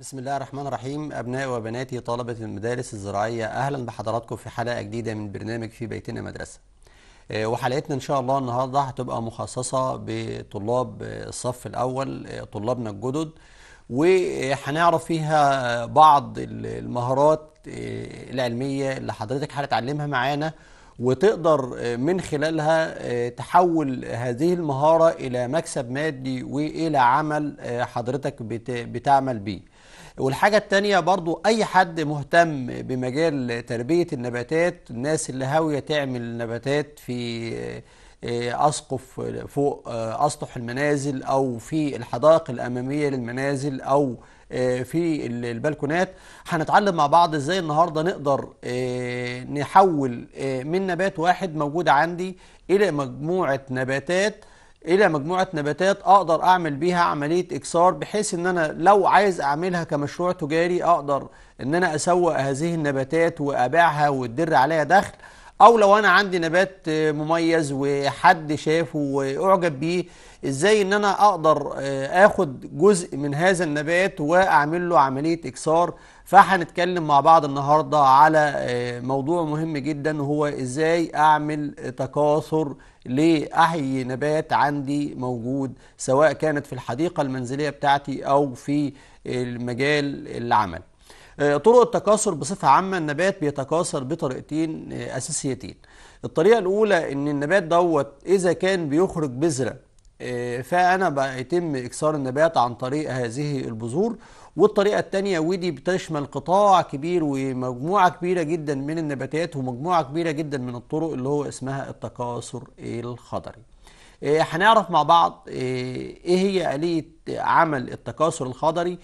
بسم الله الرحمن الرحيم أبناء وبناتي طلبة المدارس الزراعية أهلا بحضراتكم في حلقة جديدة من برنامج في بيتنا مدرسة آه، وحلقتنا إن شاء الله النهاردة هتبقى مخصصة بطلاب آه، الصف الأول آه، طلابنا الجدد وهنعرف فيها بعض المهارات العلمية اللي حضرتك هتتعلمها معانا وتقدر من خلالها تحول هذه المهارة إلى مكسب مادي وإلى عمل حضرتك بتعمل بيه والحاجة التانية برضو أي حد مهتم بمجال تربية النباتات الناس اللي هاوية تعمل نباتات في آه، آه، أسقف فوق آه، أسطح المنازل أو في الحدائق الأمامية للمنازل أو في البلكونات هنتعلم مع بعض ازاي النهارده نقدر نحول من نبات واحد موجود عندي الى مجموعه نباتات الى مجموعه نباتات اقدر اعمل بيها عمليه اكسار بحيث ان انا لو عايز اعملها كمشروع تجاري اقدر ان انا اسوق هذه النباتات وابيعها وتدر عليها دخل او لو انا عندي نبات مميز وحد شافه واعجب بيه ازاي ان انا اقدر آه، اخد جزء من هذا النبات واعمل له عمليه اكسار فهنتكلم مع بعض النهارده على آه، موضوع مهم جدا وهو ازاي اعمل تكاثر لأي نبات عندي موجود سواء كانت في الحديقة المنزلية بتاعتي أو في المجال العمل آه، طرق التكاثر بصفة عامة النبات بيتكاثر بطريقتين آه، أساسيتين الطريقة الأولى إن النبات دوت إذا كان بيخرج بذرة آه، فأنا بيتم إكسار النبات عن طريق هذه البذور والطريقة الثانية ودي بتشمل قطاع كبير ومجموعة كبيرة جدا من النباتات ومجموعة كبيرة جدا من الطرق اللي هو اسمها التكاثر الخضري إيه، هنعرف مع بعض إيه،, ايه هي آلية عمل التكاثر الخضري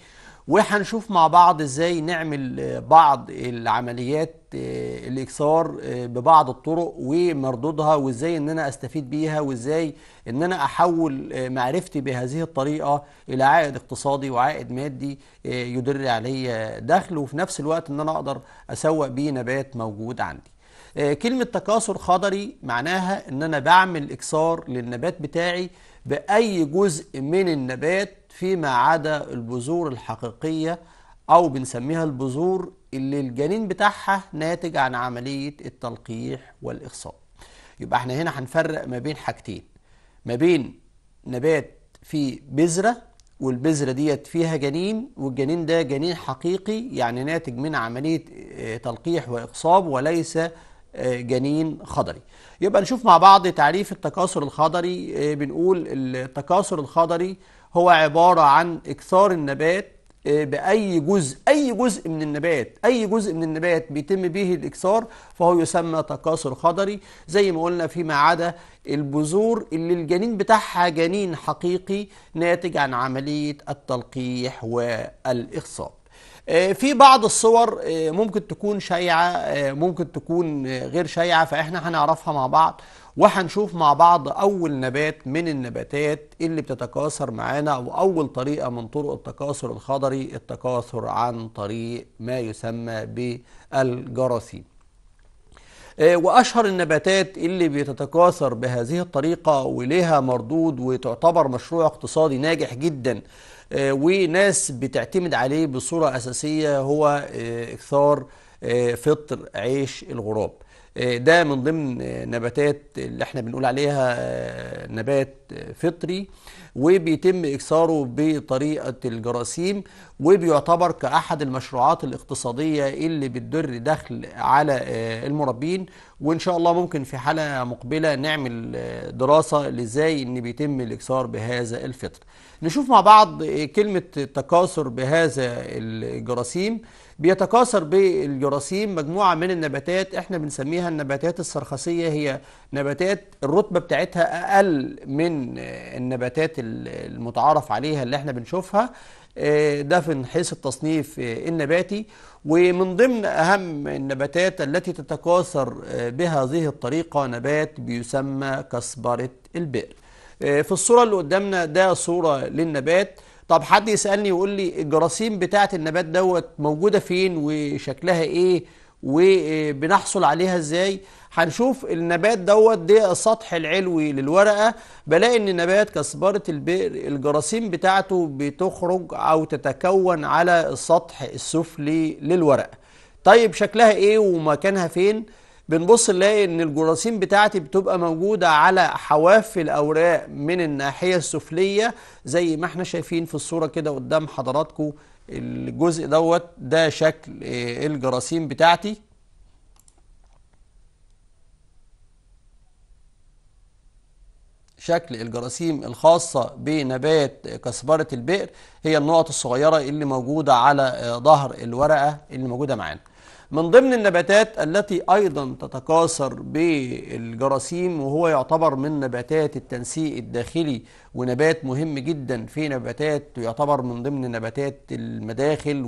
وهنشوف مع بعض ازاي نعمل آه، بعض العمليات آه، الاكسار آه، ببعض الطرق ومردودها وازاي ان انا استفيد بيها وازاي ان انا احول معرفتي بهذه الطريقه الى عائد اقتصادي وعائد مادي يدر علي دخل وفي نفس الوقت ان انا اقدر اسوق بيه نبات موجود عندي كلمة تكاثر خضري معناها ان انا بعمل اكسار للنبات بتاعي باي جزء من النبات فيما عدا البذور الحقيقية أو بنسميها البذور اللي الجنين بتاعها ناتج عن عملية التلقيح والإخصاء يبقى احنا هنا هنفرق ما بين حاجتين ما بين نبات فيه بذرة والبذرة ديت فيها جنين والجنين ده جنين حقيقي يعني ناتج من عملية آه، تلقيح وإخصاب وليس آه، جنين خضري يبقى نشوف مع بعض تعريف التكاثر الخضري آه، بنقول التكاثر الخضري هو عبارة عن إكثار النبات آه، بأي جزء أي جزء من النبات أي جزء من النبات بيتم به الإكثار فهو يسمى تكاثر خضري زي ما قلنا فيما عدا البذور اللي الجنين بتاعها جنين حقيقي ناتج عن عملية التلقيح والإخصاب آه، في بعض الصور آه، ممكن تكون شائعة آه، ممكن تكون غير شائعة فإحنا هنعرفها مع بعض وهنشوف مع بعض أول نبات من النباتات اللي بتتكاثر معانا أو أول طريقة من طرق التكاثر الخضري التكاثر عن طريق ما يسمى بالجراثيم وأشهر النباتات اللي بتتكاثر بهذه الطريقة وليها مردود وتعتبر مشروع اقتصادي ناجح جدا آه، وناس بتعتمد عليه بصورة أساسية هو آه، إكثار آه، فطر عيش الغراب ده من ضمن نباتات اللي احنا بنقول عليها نبات فطري وبيتم إكثاره بطريقة الجراثيم وبيعتبر كأحد المشروعات الاقتصادية اللي بتدر دخل على المربين وإن شاء الله ممكن في حلقة مقبلة نعمل دراسة لإزاي إن بيتم الإكثار بهذا الفطر نشوف مع بعض كلمة تكاثر بهذا الجراثيم بيتكاثر بالجراثيم مجموعة من النباتات احنا بنسميها النباتات السرخسية هي نباتات الرتبة بتاعتها أقل من النباتات المتعارف عليها اللي احنا بنشوفها آه، ده من حيث التصنيف النباتي ومن ضمن أهم النباتات التي تتكاثر آه، بهذه الطريقة نبات بيسمى كسبرة البئر آه، في الصورة اللي قدامنا ده صورة للنبات طب حد يسألني يقول لي الجراثيم بتاعة النبات دوت موجودة فين وشكلها ايه وبنحصل عليها ازاي هنشوف النبات دوت ده السطح العلوي للورقة بلاقي ان نبات كسبارة البئر الجراثيم بتاعته بتخرج او تتكون على السطح السفلي للورقة طيب شكلها ايه ومكانها فين؟ بنبص نلاقي ان الجراثيم بتاعتي بتبقى موجودة على حواف الاوراق من الناحية السفلية زي ما احنا شايفين في الصورة كده قدام حضراتكم الجزء دوت ده شكل آه، الجراثيم بتاعتي شكل الجراثيم الخاصة بنبات كسبرة البئر هي النقط الصغيرة اللي موجودة على آه، ظهر الورقة اللي موجودة معانا من ضمن النباتات التي أيضا تتكاثر بالجراثيم وهو يعتبر من نباتات التنسيق الداخلي ونبات مهم جدا في نباتات يعتبر من ضمن نباتات المداخل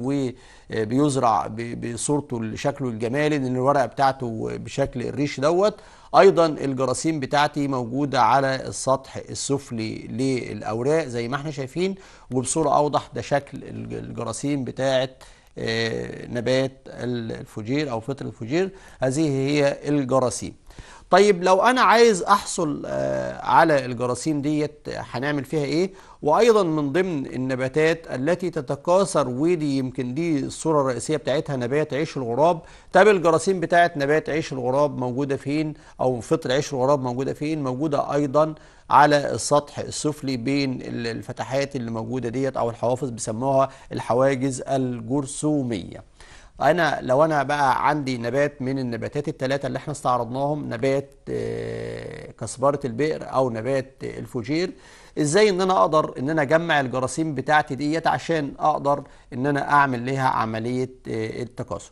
وبيزرع بصورته شكله الجمالي لأن الورقة بتاعته بشكل الريش دوت ايضا الجراثيم بتاعتي موجوده على السطح السفلي للاوراق زي ما احنا شايفين وبصوره اوضح ده شكل الجراثيم بتاعت آه، نبات الفجير أو فطر الفجير هذه هي الجراثيم طيب لو انا عايز احصل آه، على الجراثيم ديت هنعمل فيها ايه وايضا من ضمن النباتات التي تتكاثر ودي يمكن دي الصوره الرئيسيه بتاعتها نبات عيش الغراب طب الجراثيم بتاعه نبات عيش الغراب موجوده فين او فطر عيش الغراب موجوده فين موجوده ايضا على السطح السفلي بين الفتحات اللي موجوده ديت او الحوافظ بيسموها الحواجز الجرثوميه انا لو انا بقى عندي نبات من النباتات الثلاثه اللي احنا استعرضناهم نبات آه، كسبره البئر او نبات الفوجير ازاي ان انا اقدر ان انا اجمع الجراثيم بتاعتي ديت عشان اقدر ان انا اعمل ليها عمليه آه، التكاثر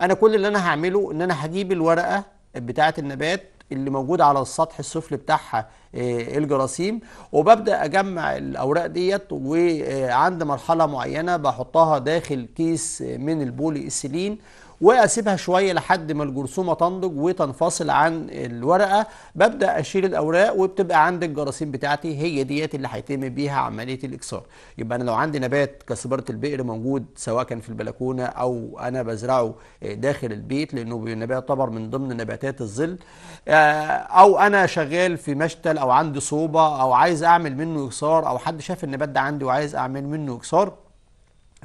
انا كل اللي انا هعمله ان انا هجيب الورقه بتاعه النبات اللي موجود على السطح السفلي بتاعها آه، الجراثيم وببدا اجمع الاوراق ديت وعند مرحله معينه بحطها داخل كيس من البولي اسيلين واسيبها شويه لحد ما الجرثومه تنضج وتنفصل عن الورقه ببدا اشيل الاوراق وبتبقى عند الجراثيم بتاعتي هي ديت اللي هيتم بيها عمليه الاكسار يبقى انا لو عندي نبات كسبره البئر موجود سواء كان في البلكونه او انا بزرعه آه، داخل البيت لانه النبات يعتبر من ضمن نباتات الظل آه، او انا شغال في مشتل او عندي صوبه او عايز اعمل منه اكسار او حد شاف النبات ده عندي وعايز اعمل منه اكسار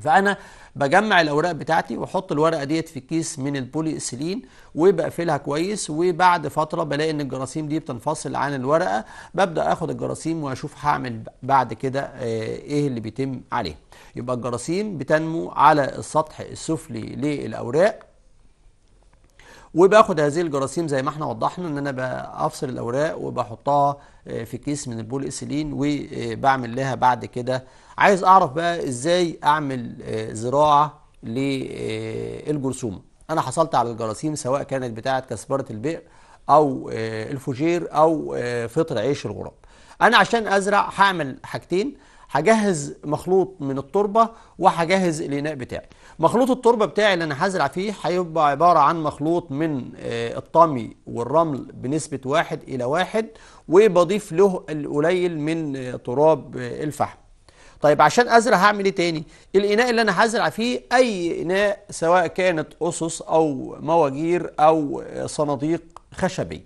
فانا بجمع الاوراق بتاعتي واحط الورقه ديت في كيس من البولي اسيلين وبقفلها كويس وبعد فتره بلاقي ان الجراثيم دي بتنفصل عن الورقه ببدا اخد الجراثيم واشوف هعمل بعد كده آه، ايه اللي بيتم عليه يبقى الجراثيم بتنمو على السطح السفلي للاوراق وباخد هذه الجراثيم زي ما احنا وضحنا ان انا بفصل الاوراق وبحطها آه، في كيس من البول اسيلين وبعمل لها بعد كده عايز اعرف بقى ازاي اعمل آه، زراعه للجرثومه آه، انا حصلت على الجراثيم سواء كانت بتاعه كسبره البئر او الفجير او فطر عيش الغراب انا عشان ازرع هعمل حاجتين هجهز مخلوط من التربه وهجهز الاناء بتاعي مخلوط التربه بتاعي اللي انا هزرع فيه هيبقى عباره عن مخلوط من آه، الطمي والرمل بنسبه واحد الى واحد وبضيف له القليل من آه، تراب آه، الفحم طيب عشان ازرع هعمل ايه تاني الاناء اللي انا هزرع فيه اي اناء سواء كانت اسس او مواجير او صناديق خشبيه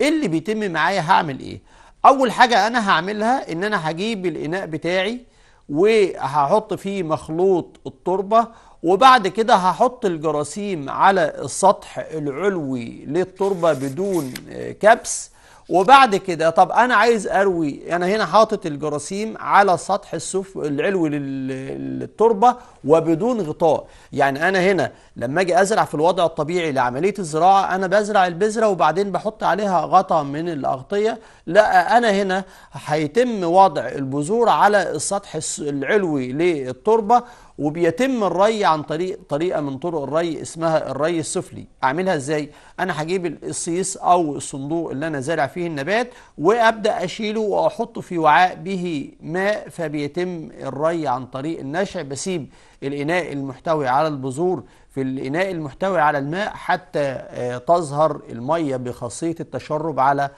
اللي بيتم معايا هعمل ايه اول حاجه انا هعملها ان انا هجيب الاناء بتاعي وهحط فيه مخلوط التربه وبعد كده هحط الجراثيم على السطح العلوي للتربه بدون آه، كبس وبعد كده طب انا عايز اروي انا هنا حاطط الجراثيم على سطح السفل العلوي للتربه وبدون غطاء يعني انا هنا لما اجي ازرع في الوضع الطبيعي لعمليه الزراعه انا بزرع البذره وبعدين بحط عليها غطاء من الاغطيه لا انا هنا هيتم وضع البذور على السطح العلوي للتربه وبيتم الري عن طريق طريقه من طرق الري اسمها الري السفلي اعملها ازاي انا هجيب القصيص او الصندوق اللي انا زارع فيه النبات وابدا اشيله واحطه في وعاء به ماء فبيتم الري عن طريق النشع بسيب الاناء المحتوي على البذور في الاناء المحتوي على الماء حتى آه، تظهر الميه بخاصيه التشرب على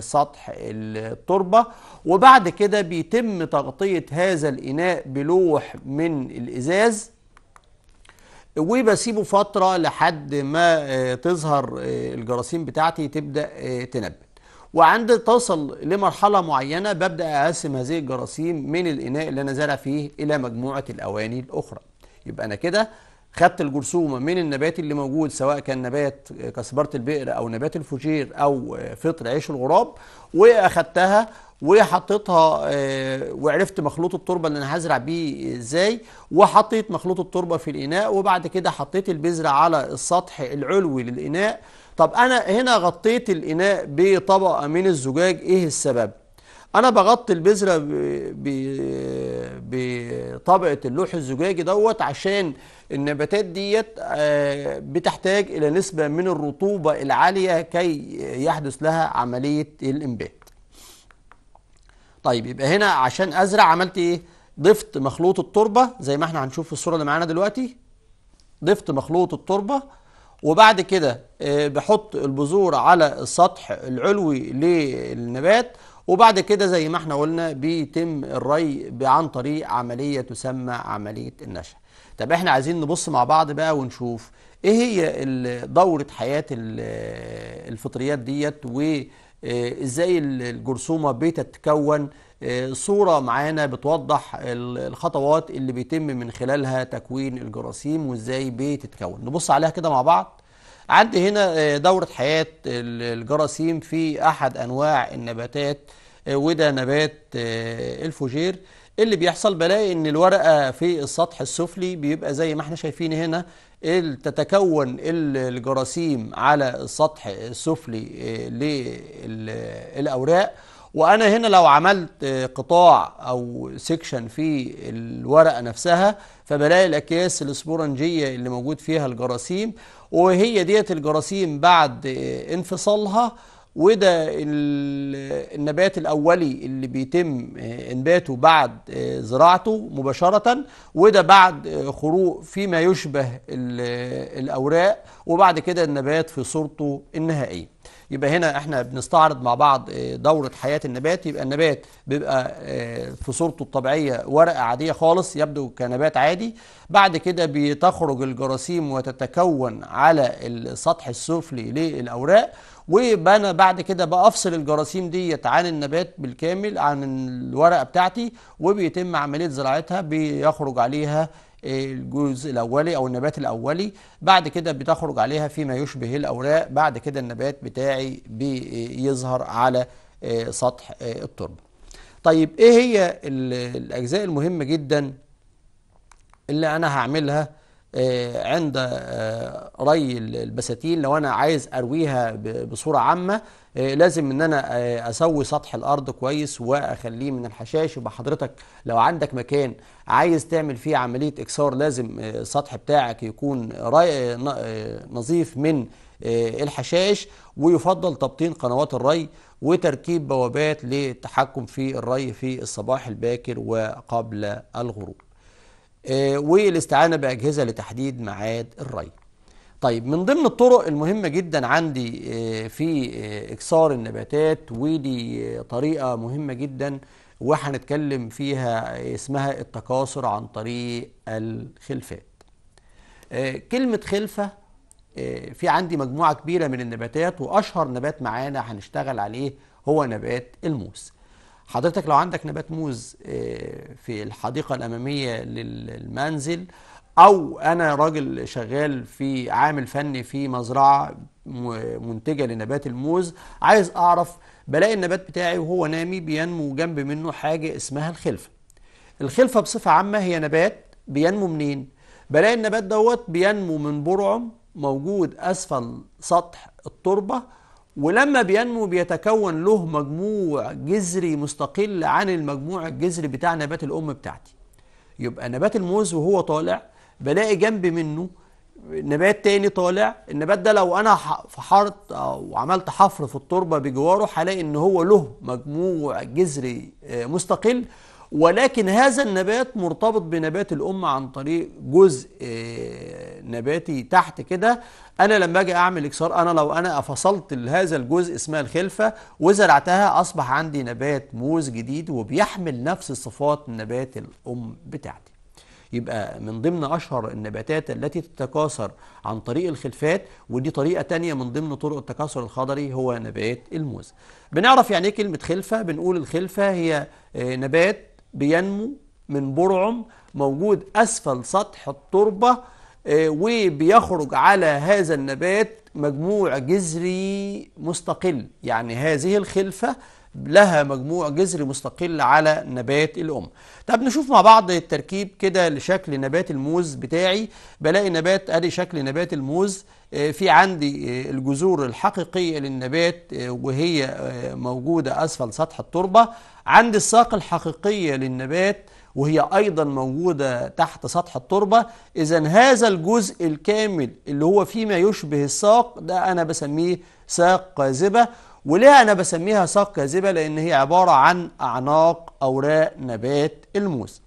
سطح التربة وبعد كده بيتم تغطية هذا الإناء بلوح من الإزاز وبسيبه فترة لحد ما آه، تظهر آه، الجراثيم بتاعتي تبدأ آه، تنبت وعند تصل لمرحله معينه ببدا اقسم هذه الجراثيم من الاناء اللي انا زارع فيه الى مجموعه الاواني الاخرى يبقى انا كده خدت الجرثومه من النبات اللي موجود سواء كان نبات كسبره البئر او نبات الفجير او آه، فطر عيش الغراب واخدتها وحطيتها آه، وعرفت مخلوط التربه اللي انا هزرع بيه ازاي وحطيت مخلوط التربه في الاناء وبعد كده حطيت البذره على السطح العلوي للاناء طب انا هنا غطيت الاناء بطبقه من الزجاج ايه السبب انا بغطي البذره بطبقه اللوح الزجاجي دوت عشان النباتات ديت آه، بتحتاج الى نسبه من الرطوبه العاليه كي يحدث لها عمليه الانبات طيب يبقى هنا عشان ازرع عملت ايه ضفت مخلوط التربه زي ما احنا هنشوف في الصوره اللي معانا دلوقتي ضفت مخلوط التربه وبعد كده آه، بحط البذور على السطح العلوي للنبات وبعد كده زي ما احنا قلنا بيتم الري عن طريق عملية تسمى عملية النشأ طب احنا عايزين نبص مع بعض بقى ونشوف ايه هي دورة حياة الفطريات ديت وازاي آه، الجرثومة بتتكون آه، صورة معانا بتوضح الخطوات اللي بيتم من خلالها تكوين الجراثيم وازاي بتتكون نبص عليها كده مع بعض عندي هنا آه، دورة حياة الجراثيم في أحد أنواع النباتات آه، وده نبات آه، الفوجير اللي بيحصل بلاقي ان الورقه في السطح السفلي بيبقى زي ما احنا شايفين هنا تتكون الجراثيم على السطح السفلي للاوراق وانا هنا لو عملت قطاع او سيكشن في الورقه نفسها فبلاقي الاكياس الاسبورنجيه اللي موجود فيها الجراثيم وهي ديت الجراثيم بعد انفصالها وده النبات الأولي اللي بيتم آه، إنباته بعد آه، زراعته مباشرة وده بعد آه، خروق فيما يشبه الأوراق وبعد كده النبات في صورته النهائية يبقى هنا احنا بنستعرض مع بعض آه، دورة حياة النبات يبقى النبات بيبقى آه، في صورته الطبيعية ورقة عادية خالص يبدو كنبات عادي بعد كده بتخرج الجراثيم وتتكون على السطح السفلي للأوراق وانا بعد كده بفصل الجراثيم ديت عن النبات بالكامل عن الورقه بتاعتي وبيتم عمليه زراعتها بيخرج عليها الجزء الاولي او النبات الاولي بعد كده بتخرج عليها فيما يشبه الاوراق بعد كده النبات بتاعي بيظهر على آه، سطح آه، التربه طيب ايه هي الاجزاء المهمه جدا اللي انا هعملها آه، عند آه، ري البساتين لو انا عايز ارويها بصوره عامه آه، لازم ان انا اسوي سطح الارض كويس واخليه من الحشائش يبقى حضرتك لو عندك مكان عايز تعمل فيه عمليه اكسار لازم السطح بتاعك يكون نظيف من الحشائش ويفضل تبطين قنوات الري وتركيب بوابات للتحكم في الري في الصباح الباكر وقبل الغروب آه، والاستعانة بأجهزة لتحديد معاد الري طيب من ضمن الطرق المهمة جدا عندي آه، في آه، إكسار النباتات ودي طريقة مهمة جدا وهنتكلم فيها اسمها التكاثر عن طريق الخلفات كلمة خلفة في عندي مجموعة كبيرة من النباتات وأشهر نبات معانا هنشتغل عليه هو نبات الموس. حضرتك لو عندك نبات موز آه، في الحديقة الأمامية للمنزل أو أنا راجل شغال في عامل فني في مزرعة منتجة لنبات الموز عايز أعرف بلاقي النبات بتاعي وهو نامي بينمو جنب منه حاجة اسمها الخلفة الخلفة بصفة عامة هي نبات بينمو منين؟ بلاقي النبات دوت بينمو من برعم موجود أسفل سطح التربة ولما بينمو بيتكون له مجموع جذري مستقل عن المجموع الجذري بتاع نبات الأم بتاعتي يبقى نبات الموز وهو طالع بلاقي جنب منه نبات تاني طالع النبات ده لو انا فحرت او عملت حفر في التربه بجواره هلاقي ان هو له مجموع جذري آه، مستقل ولكن هذا النبات مرتبط بنبات الأم عن طريق جزء آه، نباتي تحت كده أنا لما أجي أعمل إكسار أنا لو أنا فصلت هذا الجزء اسمها الخلفة وزرعتها أصبح عندي نبات موز جديد وبيحمل نفس صفات نبات الأم بتاعتي يبقى من ضمن أشهر النباتات التي تتكاثر عن طريق الخلفات ودي طريقة تانية من ضمن طرق التكاثر الخضري هو نبات الموز بنعرف يعني ايه كلمة خلفة بنقول الخلفة هي آه، نبات بينمو من برعم موجود أسفل سطح التربة آه، وبيخرج على هذا النبات مجموع جذري مستقل يعني هذه الخلفة لها مجموع جذري مستقل على نبات الأم طب نشوف مع بعض التركيب كده لشكل نبات الموز بتاعي بلاقي نبات أدي شكل نبات الموز آه، في عندي آه، الجذور الحقيقية للنبات وهي موجودة أسفل سطح التربة عند الساق الحقيقية للنبات وهي أيضا موجودة تحت سطح التربة إذا هذا الجزء الكامل اللي هو فيما يشبه الساق ده أنا بسميه ساق كاذبة وليه أنا بسميها ساق كاذبة لأن هي عبارة عن أعناق أوراق نبات الموز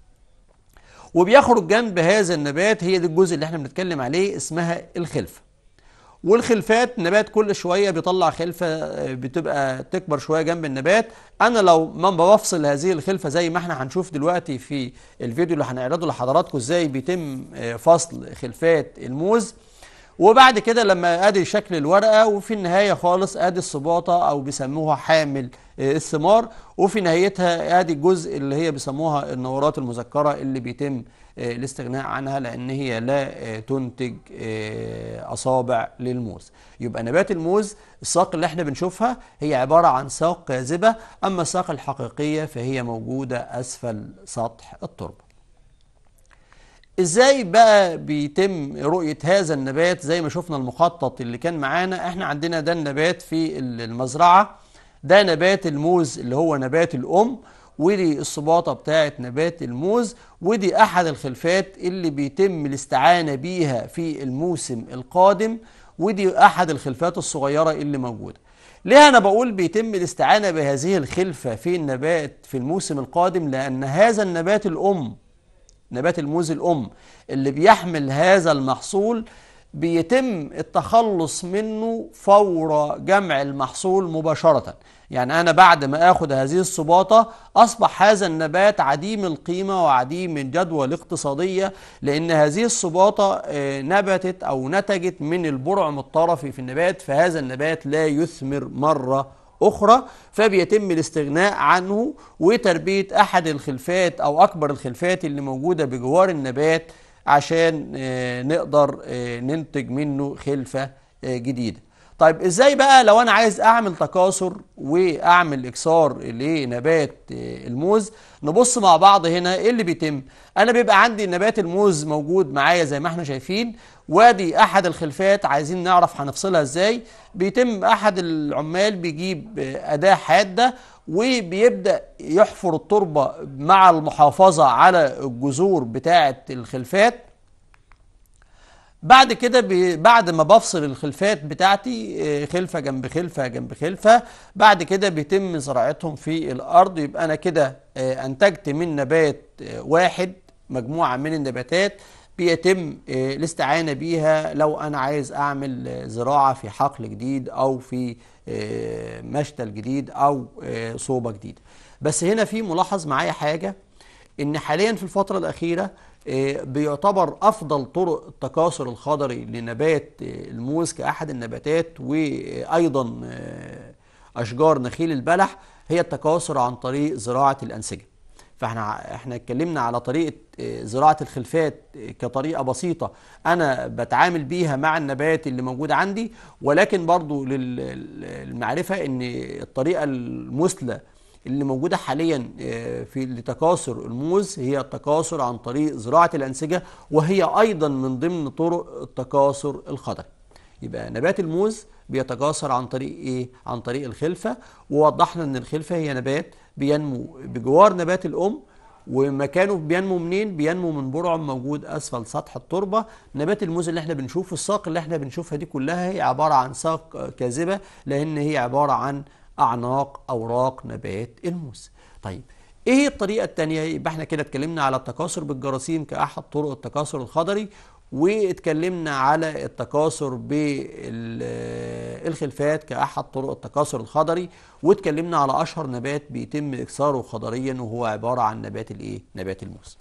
وبيخرج جنب هذا النبات هي دي الجزء اللي احنا بنتكلم عليه اسمها الخلفه والخلفات نبات كل شويه بيطلع خلفه بتبقى تكبر شويه جنب النبات انا لو ما بفصل هذه الخلفه زي ما احنا هنشوف دلوقتي في الفيديو اللي هنعرضه لحضراتكم ازاي بيتم آه، فصل خلفات الموز وبعد كده لما ادي شكل الورقه وفي النهايه خالص ادي الصباطه او بيسموها حامل الثمار آه، وفي نهايتها ادي الجزء اللي هي بيسموها النورات المذكره اللي بيتم آه، الاستغناء عنها لان هي لا آه، تنتج اصابع للموز يبقى نبات الموز الساق اللي احنا بنشوفها هي عباره عن ساق كاذبه اما الساق الحقيقيه فهي موجوده اسفل سطح التربه ازاي بقى بيتم رؤية هذا النبات زي ما شفنا المخطط اللي كان معانا احنا عندنا ده النبات في المزرعة ده نبات الموز اللي هو نبات الأم ودي الصباطة بتاعة نبات الموز ودي أحد الخلفات اللي بيتم الاستعانة بيها في الموسم القادم ودي أحد الخلفات الصغيرة اللي موجودة ليه أنا بقول بيتم الاستعانة بهذه الخلفة في النبات في الموسم القادم لأن هذا النبات الأم نبات الموز الأم اللي بيحمل هذا المحصول بيتم التخلص منه فور جمع المحصول مباشرة يعني أنا بعد ما أخد هذه الصباطة أصبح هذا النبات عديم القيمة وعديم الجدوى الاقتصادية لأن هذه الصباطة آه، نبتت أو نتجت من البرعم الطرفي في النبات فهذا النبات لا يثمر مرة أخرى فبيتم الاستغناء عنه وتربية أحد الخلفات أو أكبر الخلفات اللي موجودة بجوار النبات عشان آه، نقدر آه، ننتج منه خلفة آه، جديدة طيب ازاي بقى لو انا عايز اعمل تكاثر واعمل اكسار لنبات آه، الموز نبص مع بعض هنا ايه اللي بيتم انا بيبقى عندي نبات الموز موجود معايا زي ما احنا شايفين وادي احد الخلفات عايزين نعرف هنفصلها ازاي بيتم احد العمال بيجيب آه، اداة حادة وبيبدأ يحفر التربة مع المحافظة على الجذور بتاعة الخلفات بعد كده بعد ما بفصل الخلفات بتاعتي آه، خلفة جنب خلفة جنب خلفة بعد كده بيتم زراعتهم في الأرض يبقى أنا كده آه، أنتجت من نبات آه، واحد مجموعة من النباتات بيتم الاستعانة بيها لو أنا عايز أعمل زراعة في حقل جديد أو في مشتل جديد أو صوبة جديدة بس هنا في ملاحظ معايا حاجة إن حاليا في الفترة الأخيرة آه، بيعتبر أفضل طرق التكاثر الخضري لنبات آه، الموز كأحد النباتات وأيضا آه، أشجار نخيل البلح هي التكاثر عن طريق زراعة الأنسجة فاحنا احنا اتكلمنا على طريقه زراعه الخلفات كطريقه بسيطه انا بتعامل بيها مع النبات اللي موجود عندي ولكن برضو للمعرفه ان الطريقه المثلى اللي موجودة حاليا آه، في لتكاثر الموز هي التكاثر عن طريق زراعة الأنسجة وهي أيضا من ضمن طرق التكاثر الخضري يبقى نبات الموز بيتكاثر عن طريق ايه عن طريق الخلفة ووضحنا ان الخلفة هي نبات بينمو بجوار نبات الأم ومكانه بينمو منين بينمو من برعم موجود اسفل سطح التربه نبات الموز اللي احنا بنشوفه الساق اللي احنا بنشوفها دي كلها هي عباره عن ساق كاذبه لان هي عباره عن أعناق أوراق نبات الموز طيب ايه الطريقة الثانية؟ يبقى احنا كده اتكلمنا على التكاثر بالجراثيم كأحد طرق التكاثر الخضري واتكلمنا على التكاثر بالخلفات كأحد طرق التكاثر الخضري واتكلمنا على أشهر نبات بيتم إكثاره خضريا وهو عبارة عن نبات الإيه؟ نبات الموز.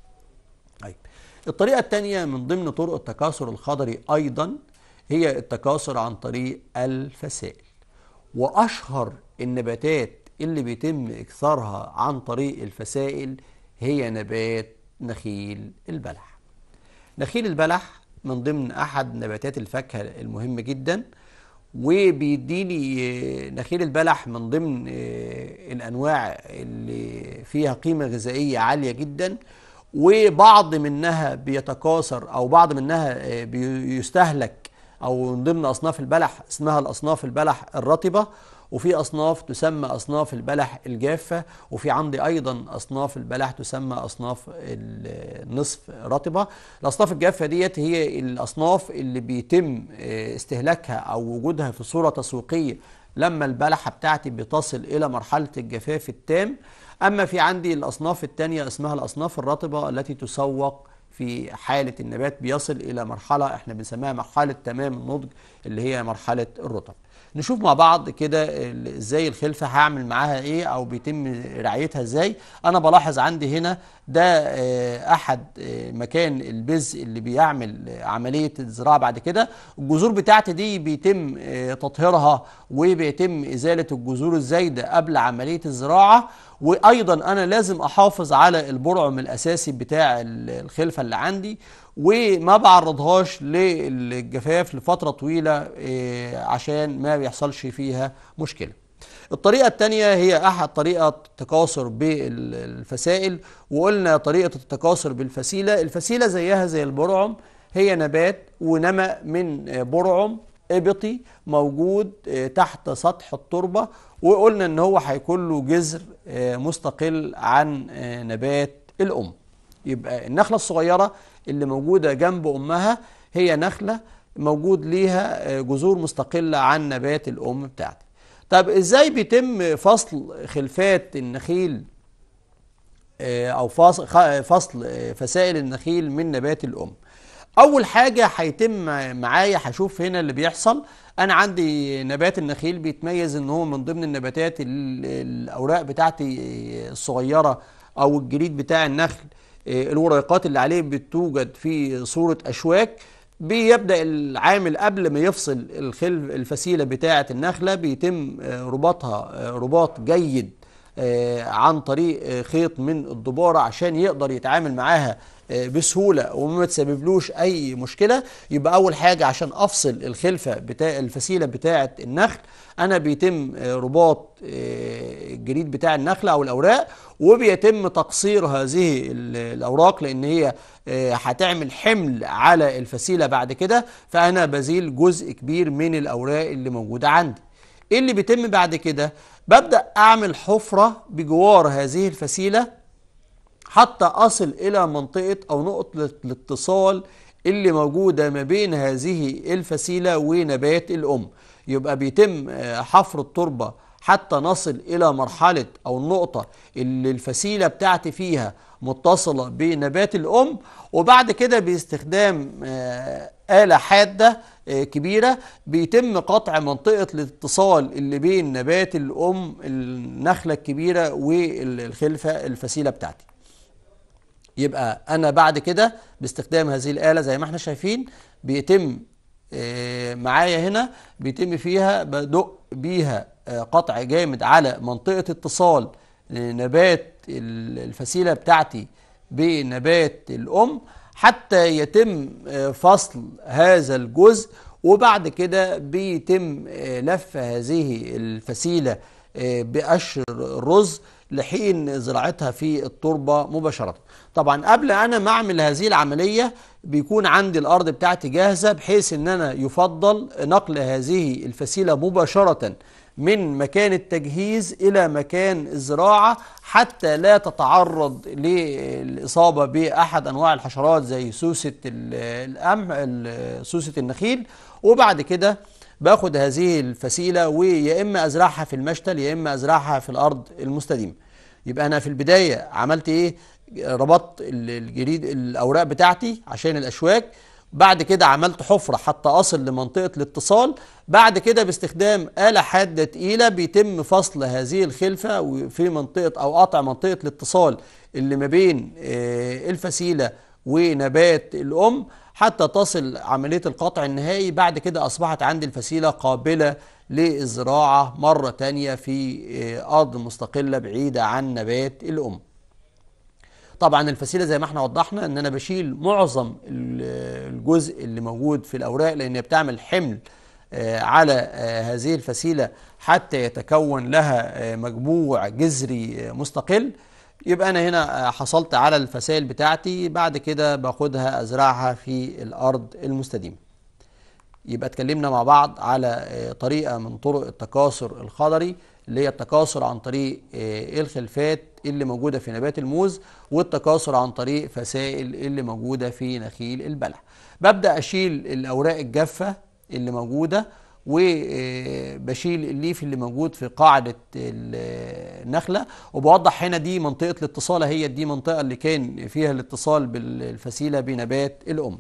طيب الطريقة الثانية من ضمن طرق التكاثر الخضري أيضا هي التكاثر عن طريق الفسائل. وأشهر النباتات اللي بيتم إكثارها عن طريق الفسائل هي نبات نخيل البلح نخيل البلح من ضمن أحد نباتات الفاكهة المهمة جدا وبيديني نخيل البلح من ضمن آه، الأنواع اللي فيها قيمة غذائية عالية جدا وبعض منها بيتكاثر أو بعض منها آه، بيستهلك أو من ضمن أصناف البلح اسمها الأصناف البلح الرطبة وفي أصناف تسمى أصناف البلح الجافة وفي عندي أيضا أصناف البلح تسمى أصناف النصف رطبة الأصناف الجافة ديت هي الأصناف اللي بيتم آه، استهلاكها أو وجودها في صورة تسويقية لما البلحة بتاعتي بتصل إلى مرحلة الجفاف التام أما في عندي الأصناف الثانية اسمها الأصناف الرطبة التي تسوق في حالة النبات بيصل إلى مرحلة احنا بنسميها مرحلة تمام النضج اللي هي مرحلة الرطب نشوف مع بعض كده ازاي الخلفة هعمل معاها ايه او بيتم رعايتها ازاي انا بلاحظ عندي هنا ده آه، احد آه، مكان البز اللي بيعمل عملية الزراعة بعد كده الجذور بتاعتي دي بيتم آه، تطهيرها وبيتم ازالة الجذور الزايدة قبل عملية الزراعة وايضا انا لازم احافظ على البرعم الاساسي بتاع الخلفه اللي عندي وما بعرضهاش للجفاف لفتره طويله آه، عشان ما بيحصلش فيها مشكله الطريقة الثانية هي أحد طريقة التكاثر بالفسائل وقلنا طريقة التكاثر بالفسيلة الفسيلة زيها زي البرعم هي نبات ونمى من برعم إبطي موجود آه، تحت سطح التربة وقلنا إن هو هيكون له جذر آه، مستقل عن آه، نبات الأم يبقى النخلة الصغيرة اللي موجودة جنب أمها هي نخلة موجود ليها جذور مستقلة عن نبات الأم بتاعتها طب إزاي بيتم فصل خلفات النخيل أو فصل فسائل النخيل من نبات الأم اول حاجه هيتم معايا هشوف هنا اللي بيحصل انا عندي نبات النخيل بيتميز ان هو من ضمن النباتات الاوراق بتاعتي الصغيره او الجريد بتاع النخل آه، الورقات اللي عليه بتوجد في صوره اشواك بيبدا العامل قبل ما يفصل الخلف الفسيله بتاعه النخله بيتم آه، رباطها آه، رباط جيد آه، عن طريق آه، خيط من الدبارة عشان يقدر يتعامل معاها آه، بسهولة وما تسببلوش أي مشكلة يبقى أول حاجة عشان أفصل الخلفة بتاع الفسيلة بتاعة النخل أنا بيتم رباط الجريد بتاع النخلة أو الأوراق وبيتم تقصير هذه الأوراق لأن هي هتعمل حمل على الفسيلة بعد كده فأنا بزيل جزء كبير من الأوراق اللي موجودة عندي إيه اللي بيتم بعد كده ببدأ أعمل حفرة بجوار هذه الفسيلة حتى أصل إلى منطقة أو نقطة الاتصال اللي موجودة ما بين هذه الفسيلة ونبات الأم يبقى بيتم آه، حفر التربة حتى نصل إلى مرحلة أو النقطة اللي الفسيلة بتاعتي فيها متصلة بنبات الأم وبعد كده باستخدام آه، آلة حادة آه، كبيرة بيتم قطع منطقة الاتصال اللي بين نبات الأم النخلة الكبيرة والخلفة الفسيلة بتاعتي يبقى أنا بعد كده باستخدام هذه الآلة زي ما احنا شايفين بيتم آه، معايا هنا بيتم فيها بدق بيها آه، قطع جامد على منطقة اتصال نبات الفسيلة بتاعتي بنبات الأم حتى يتم آه، فصل هذا الجزء وبعد كده بيتم آه، لف هذه الفسيلة بقشر الرز لحين زراعتها في التربة مباشرة طبعا قبل أنا ما أعمل هذه العملية بيكون عندي الأرض بتاعتي جاهزة بحيث أن أنا يفضل نقل هذه الفسيلة مباشرة من مكان التجهيز إلى مكان الزراعة حتى لا تتعرض للإصابة بأحد أنواع الحشرات زي سوسة الأم سوسة النخيل وبعد كده باخد هذه الفسيلة ويا إما أزرعها في المشتل يا إما أزرعها في الأرض المستديمة يبقى أنا في البداية عملت إيه ربطت الجريد الأوراق بتاعتي عشان الأشواك بعد كده عملت حفرة حتى أصل لمنطقة الاتصال بعد كده باستخدام آلة حادة تقيلة بيتم فصل هذه الخلفة في منطقة أو قطع منطقة الاتصال اللي ما بين آه، الفسيلة ونبات الأم حتى تصل عملية القطع النهائي بعد كده أصبحت عندي الفسيلة قابلة للزراعة مرة تانية في آه، أرض مستقلة بعيدة عن نبات الأم طبعا الفسيله زي ما احنا وضحنا ان انا بشيل معظم الجزء اللي موجود في الاوراق لان بتعمل حمل آه، على آه، هذه الفسيله حتى يتكون لها آه، مجموع جذري مستقل يبقى انا هنا حصلت على الفسائل بتاعتي بعد كده باخدها ازرعها في الارض المستديمه يبقى اتكلمنا مع بعض على طريقه من طرق التكاثر الخضري اللي هي التكاثر عن طريق آه، إيه الخلفات اللي موجودة في نبات الموز والتكاثر عن طريق فسائل اللي موجودة في نخيل البلح ببدأ أشيل الأوراق الجافة اللي موجودة وبشيل آه، الليف اللي موجود في قاعدة آه، النخلة وبوضح هنا دي منطقة الاتصال هي دي منطقة اللي كان فيها الاتصال بالفسيلة بنبات الأم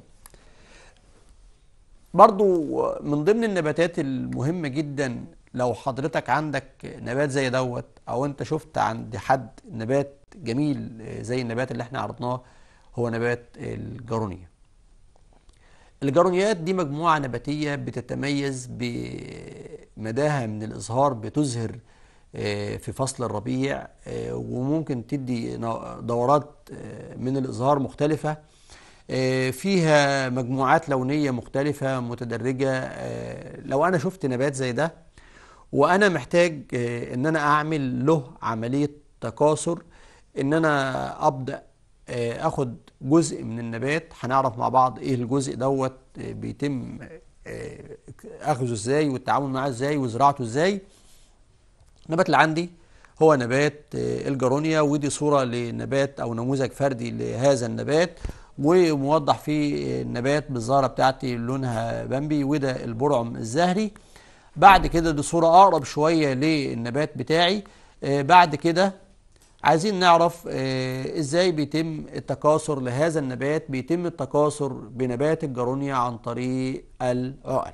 برضو من ضمن النباتات المهمة جدا لو حضرتك عندك نبات زي دوت او انت شفت عند حد نبات جميل زي النبات اللي احنا عرضناه هو نبات الجارونيا الجارونيات دي مجموعة نباتية بتتميز بمداها من الازهار بتزهر آه، في فصل الربيع آه، وممكن تدي دورات آه، من الازهار مختلفة فيها مجموعات لونية مختلفة متدرجة لو أنا شفت نبات زي ده وانا محتاج آه، ان انا اعمل له عمليه تكاثر ان انا ابدا آه، اخد جزء من النبات هنعرف مع بعض ايه الجزء دوت آه، بيتم اخذه ازاي والتعامل معاه ازاي وزراعته ازاي النبات اللي عندي هو نبات الجارونيا ودي صوره لنبات او نموذج فردي لهذا النبات وموضح فيه النبات بالزهره بتاعتي لونها بامبي وده البرعم الزهري بعد كده دي صورة أقرب شوية للنبات بتاعي آه، بعد كده عايزين نعرف آه، إزاي بيتم التكاثر لهذا النبات بيتم التكاثر بنبات الجارونيا عن طريق العقل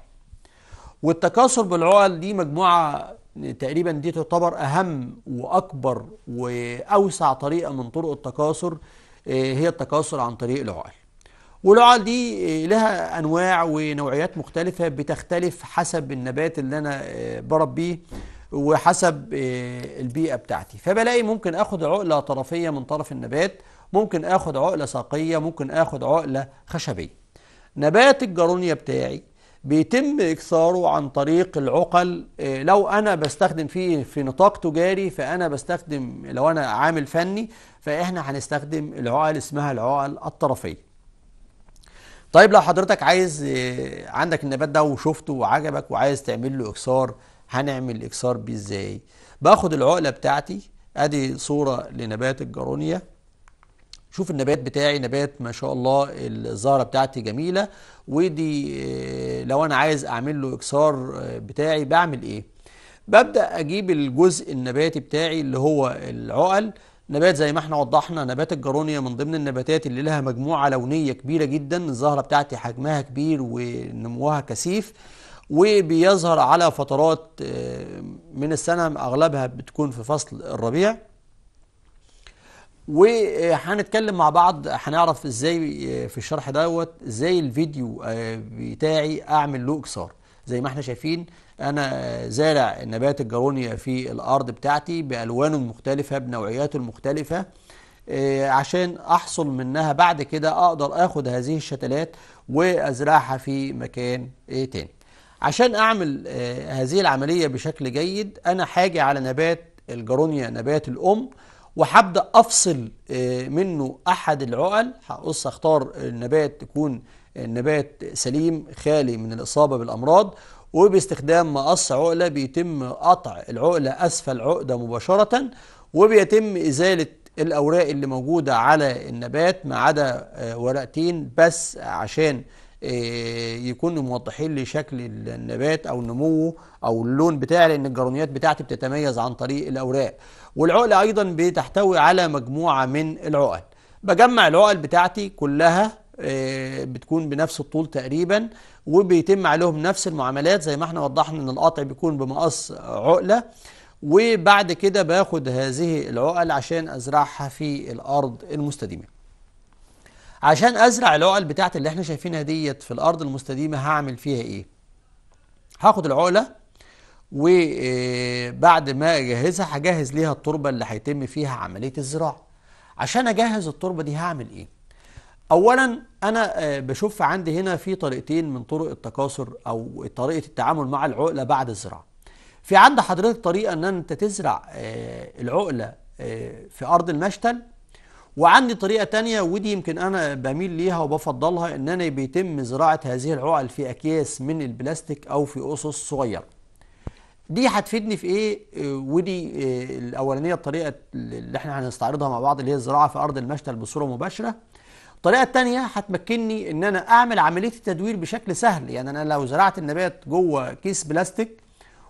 والتكاثر بالعقل دي مجموعة تقريبا دي تعتبر أهم وأكبر وأوسع طريقة من طرق التكاثر آه، هي التكاثر عن طريق العقل والعقل دي لها انواع ونوعيات مختلفه بتختلف حسب النبات اللي انا آه، بربيه وحسب آه، البيئه بتاعتي فبلاقي ممكن اخد عقله طرفيه من طرف النبات ممكن اخد عقله ساقيه ممكن اخد عقله خشبيه نبات الجارونيا بتاعي بيتم اكثاره عن طريق العقل آه، لو انا بستخدم فيه في نطاق تجاري فانا بستخدم لو انا عامل فني فاحنا هنستخدم العقل اسمها العقل الطرفيه طيب لو حضرتك عايز آه، عندك النبات ده وشفته وعجبك وعايز تعمل له اكسار هنعمل الاكسار بيه ازاي باخد العقله بتاعتي ادي صوره لنبات الجارونيا شوف النبات بتاعي نبات ما شاء الله الزهره بتاعتي جميله ودي آه، لو انا عايز اعمل له اكسار آه، بتاعي بعمل ايه ببدا اجيب الجزء النباتي بتاعي اللي هو العقل نبات زي ما احنا وضحنا نبات الجارونيا من ضمن النباتات اللي لها مجموعة لونية كبيرة جدا الزهرة بتاعتي حجمها كبير ونموها كثيف وبيظهر على فترات آه، من السنة أغلبها بتكون في فصل الربيع وهنتكلم مع بعض هنعرف ازاي آه، في الشرح دوت ازاي الفيديو آه، بتاعي اعمل له اكسار زي ما احنا شايفين أنا زارع نبات الجارونيا في الأرض بتاعتي بألوانه المختلفة بنوعياته المختلفة آه، عشان أحصل منها بعد كده أقدر أخد هذه الشتلات وأزرعها في مكان آه، تاني عشان أعمل آه، هذه العملية بشكل جيد أنا حاجي على نبات الجارونيا نبات الأم وهبدأ أفصل منه أحد العقل هقص أختار النبات تكون النبات سليم خالي من الإصابة بالأمراض وباستخدام مقص عقلة بيتم قطع العقلة أسفل عقدة مباشرة وبيتم إزالة الأوراق اللي موجودة على النبات ما عدا آه، ورقتين بس عشان آه، يكونوا موضحين لي شكل النبات او نموه او اللون بتاعه لان الجرونيات بتاعتي بتتميز عن طريق الاوراق والعقله ايضا بتحتوي على مجموعه من العقل بجمع العقل بتاعتي كلها آه، بتكون بنفس الطول تقريبا وبيتم عليهم نفس المعاملات زي ما احنا وضحنا ان القطع بيكون بمقص عقله وبعد كده باخد هذه العقل عشان ازرعها في الارض المستديمه عشان ازرع العقل بتاعت اللي احنا شايفينها ديت في الارض المستديمه هعمل فيها ايه هاخد العقله وبعد آه، ما اجهزها هجهز ليها التربه اللي هيتم فيها عمليه الزراعه عشان اجهز التربه دي هعمل ايه أولا أنا آه، بشوف عندي هنا في طريقتين من طرق التكاثر أو طريقة التعامل مع العقلة بعد الزراعة في عند حضرتك طريقة أن أنت تزرع آه، العقلة آه، في أرض المشتل وعندي طريقة تانية ودي يمكن أنا بميل ليها وبفضلها إن أنا بيتم زراعة هذه العقل في أكياس من البلاستيك أو في أسس صغيرة دي هتفيدني في ايه ودي الاولانيه الطريقه اللي احنا هنستعرضها مع بعض اللي هي الزراعه في ارض المشتل بصوره مباشره الطريقه الثانيه هتمكنني ان انا اعمل عمليه التدوير بشكل سهل يعني انا لو زرعت النبات جوه كيس بلاستيك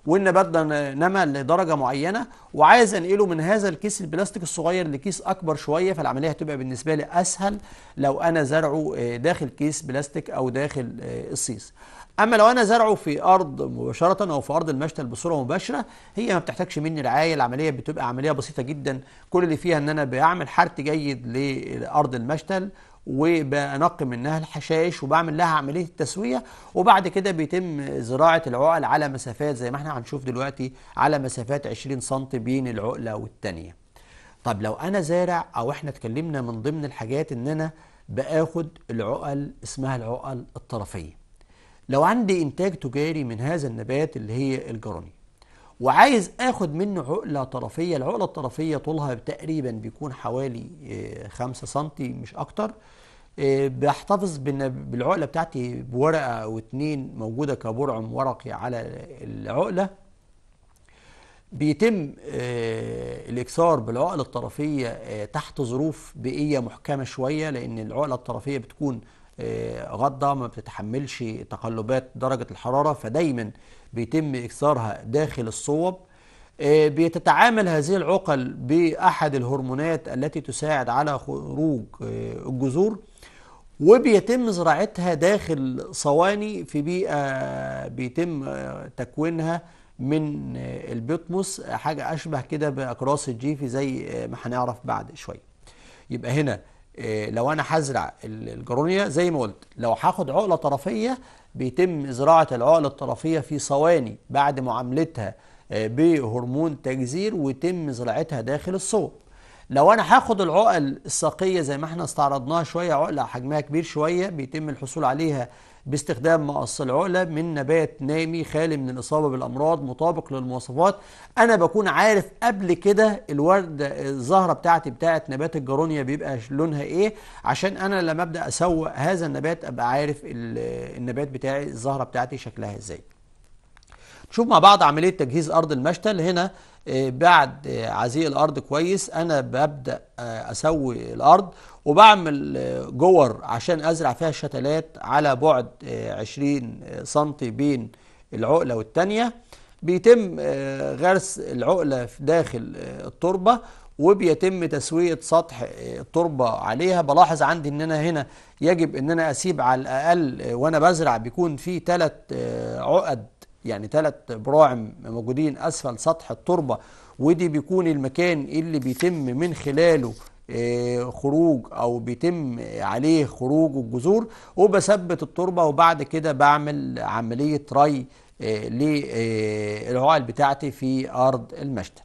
والنبات ده نما لدرجه معينه وعايز انقله من هذا الكيس البلاستيك الصغير لكيس اكبر شويه فالعمليه هتبقى بالنسبه لي اسهل لو انا زرعه آه، داخل كيس بلاستيك او داخل آه، الصيص اما لو انا زرعه في ارض مباشره او في ارض المشتل بصوره مباشره هي ما بتحتاجش مني رعايه العمليه بتبقى عمليه بسيطه جدا كل اللي فيها ان انا بعمل حرث جيد لارض المشتل وبنقي منها الحشائش وبعمل لها عمليه التسويه وبعد كده بيتم زراعه العقل على مسافات زي ما احنا هنشوف دلوقتي على مسافات 20 سم بين العقله والثانيه. طب لو انا زارع او احنا اتكلمنا من ضمن الحاجات ان انا باخد العقل اسمها العقل الطرفيه. لو عندي انتاج تجاري من هذا النبات اللي هي الجراني وعايز اخد منه عقلة طرفية العقلة الطرفية طولها تقريبا بيكون حوالي 5 آه، سنتي مش اكتر آه، بحتفظ بالعقلة بتاعتي بورقة او اتنين موجودة كبرعم ورقي على العقلة بيتم آه، الاكثار بالعقلة الطرفية تحت ظروف بيئية محكمة شوية لان العقلة الطرفية بتكون غضة ما بتتحملش تقلبات درجة الحرارة فدايما بيتم إكسارها داخل الصوب آه، بتتعامل هذه العقل بأحد الهرمونات التي تساعد على خروج آه، الجذور وبيتم زراعتها داخل صواني في بيئة بيتم آه، تكوينها من البطمس حاجة أشبه كده بأكراس الجيفي زي ما هنعرف بعد شوية يبقى هنا لو أنا هزرع الجرونيا زي ما قلت لو هاخد عقلة طرفية بيتم زراعة العقل الطرفية في ثواني بعد معاملتها آه، بهرمون تجزير ويتم زراعتها داخل الصوب لو انا هاخد العقل الساقيه زي ما احنا استعرضناها شويه عقله حجمها كبير شويه بيتم الحصول عليها باستخدام مقص العقلة من نبات نامي خالي من الإصابة بالأمراض مطابق للمواصفات أنا بكون عارف قبل كده الورد الزهرة بتاعتي بتاعت نبات الجارونيا بيبقى لونها إيه عشان أنا لما أبدأ أسوق هذا النبات أبقى عارف النبات بتاعي الزهرة بتاعتي شكلها إزاي نشوف مع بعض عملية تجهيز أرض المشتل هنا آه، بعد آه، عزيق الأرض كويس أنا ببدأ آه، أسوي الأرض وبعمل آه، جور عشان ازرع فيها الشتلات على بعد 20 آه، آه، سم بين العقله والثانيه بيتم غرس العقله في داخل التربه وبيتم تسويه سطح التربه عليها بلاحظ عندي ان انا هنا يجب ان انا اسيب على الاقل وانا بزرع بيكون في ثلاث عقد يعني ثلاث براعم موجودين اسفل سطح التربه ودي بيكون المكان اللي بيتم من خلاله آه، خروج او بيتم عليه خروج الجذور وبثبت التربه وبعد كده بعمل عمليه ري آه، للعقل آه، بتاعتي في ارض المشتل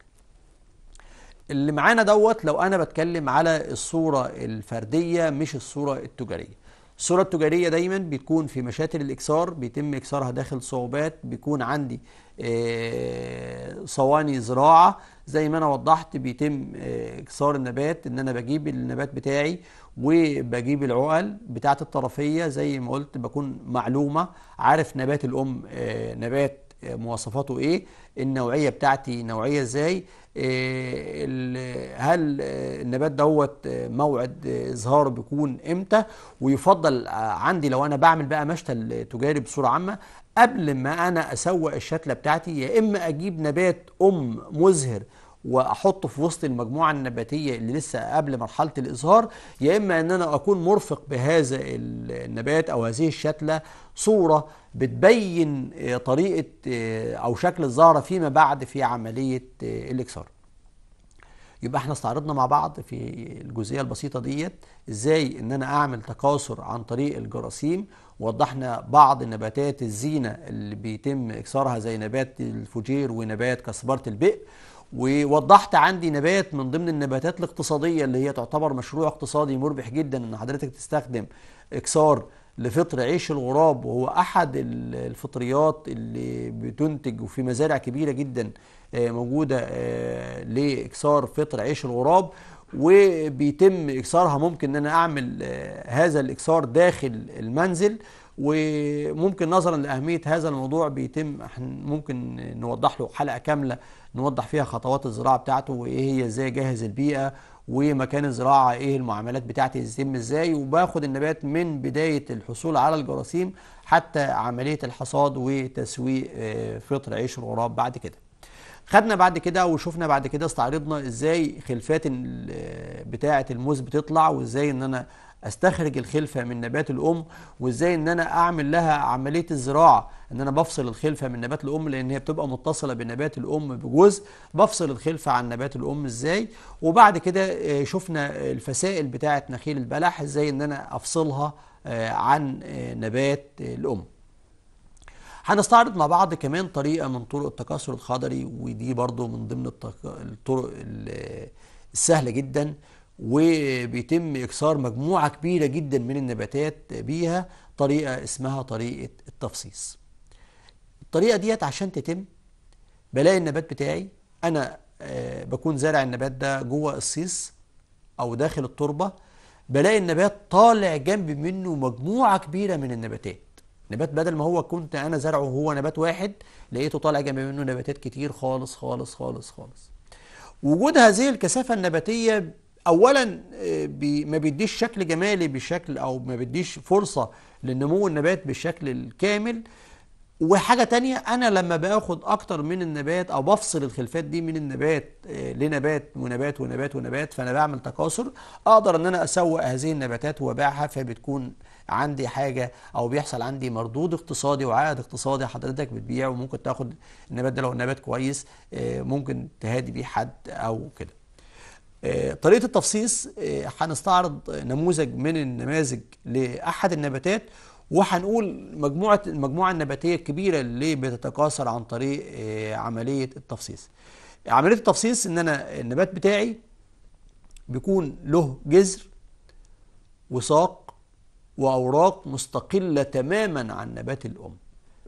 اللي معانا دوت لو انا بتكلم على الصوره الفرديه مش الصوره التجاريه الصورة التجارية دايما بتكون في مشاتل الإكسار بيتم إكسارها داخل صعوبات بيكون عندي آه، صواني زراعة زي ما أنا وضحت بيتم آه، إكسار النبات إن أنا بجيب النبات بتاعي وبجيب العقل بتاعة الطرفية زي ما قلت بكون معلومة عارف نبات الأم آه، نبات مواصفاته إيه النوعية بتاعتي نوعية إزاي آه، هل النبات دوت موعد اظهاره بيكون امتى ويفضل آه، عندي لو انا بعمل بقى مشتل تجاري بصوره عامه قبل ما انا اسوق الشتله بتاعتي يا اما اجيب نبات ام مزهر واحطه في وسط المجموعه النباتيه اللي لسه قبل مرحله الازهار يا اما ان انا اكون مرفق بهذا النبات او هذه الشتله صوره بتبين آه، طريقه او شكل الزهره فيما بعد في عمليه الاكسار يبقى احنا استعرضنا مع بعض في الجزئيه البسيطه ديت ازاي ان انا اعمل تكاثر عن طريق الجراثيم وضحنا بعض النباتات الزينه اللي بيتم اكثارها زي نبات الفجير ونبات كسبره البئر ووضحت عندي نبات من ضمن النباتات الاقتصاديه اللي هي تعتبر مشروع اقتصادي مربح جدا ان حضرتك تستخدم اكثار لفطر عيش الغراب وهو احد الفطريات اللي بتنتج وفي مزارع كبيره جدا آه، موجوده آه، لاكثار فطر عيش الغراب وبيتم اكثارها ممكن ان انا اعمل آه، هذا الاكثار داخل المنزل وممكن نظرا لاهميه هذا الموضوع بيتم ممكن نوضح له حلقه كامله نوضح فيها خطوات الزراعه بتاعته وايه هي ازاي اجهز البيئه ومكان الزراعه ايه المعاملات بتاعتي تتم ازاي وباخد النبات من بدايه الحصول على الجراثيم حتى عمليه الحصاد وتسويق آه، فطر عيش الغراب بعد كده خدنا بعد كده وشفنا بعد كده استعرضنا ازاي خلفات آه، بتاعه الموز بتطلع وازاي ان انا استخرج الخلفه من نبات الام وازاي ان انا اعمل لها عمليه الزراعه ان انا بفصل الخلفه من نبات الام لان هي بتبقى متصله بنبات الام بجزء بفصل الخلفه عن نبات الام ازاي وبعد كده آه، شفنا الفسائل بتاعه نخيل البلح ازاي ان انا افصلها آه، عن آه، نبات الام هنستعرض مع بعض كمان طريقة من طرق التكاثر الخضري ودي برضو من ضمن الطرق السهلة جدا وبيتم إكسار مجموعة كبيرة جدا من النباتات بيها طريقة اسمها طريقة التفصيص الطريقة ديت عشان تتم بلاقي النبات بتاعي أنا آه، بكون زارع النبات ده جوه الصيص أو داخل التربة بلاقي النبات طالع جنب منه مجموعة كبيرة من النباتات نبات بدل ما هو كنت أنا زرعه هو نبات واحد لقيته طالع جنب منه نباتات كتير خالص خالص خالص خالص وجود هذه الكثافة النباتية اولا آه، ما بيديش شكل جمالي بشكل او ما بيديش فرصه لنمو النبات بالشكل الكامل وحاجه تانية انا لما باخد اكتر من النبات او بفصل الخلفات دي من النبات آه، لنبات ونبات ونبات ونبات فانا بعمل تكاثر اقدر ان انا اسوق هذه النباتات وابيعها فبتكون عندي حاجه او بيحصل عندي مردود اقتصادي وعائد اقتصادي حضرتك بتبيع وممكن تاخد النبات ده لو النبات كويس آه، ممكن تهادي بيه حد او كده آه، طريقة التفصيص آه، هنستعرض نموذج من النماذج لأحد النباتات وهنقول مجموعة المجموعة النباتية الكبيرة اللي بتتكاثر عن طريق آه، عملية التفصيص عملية التفصيص إن أنا النبات بتاعي بيكون له جذر وساق وأوراق مستقلة تماما عن نبات الأم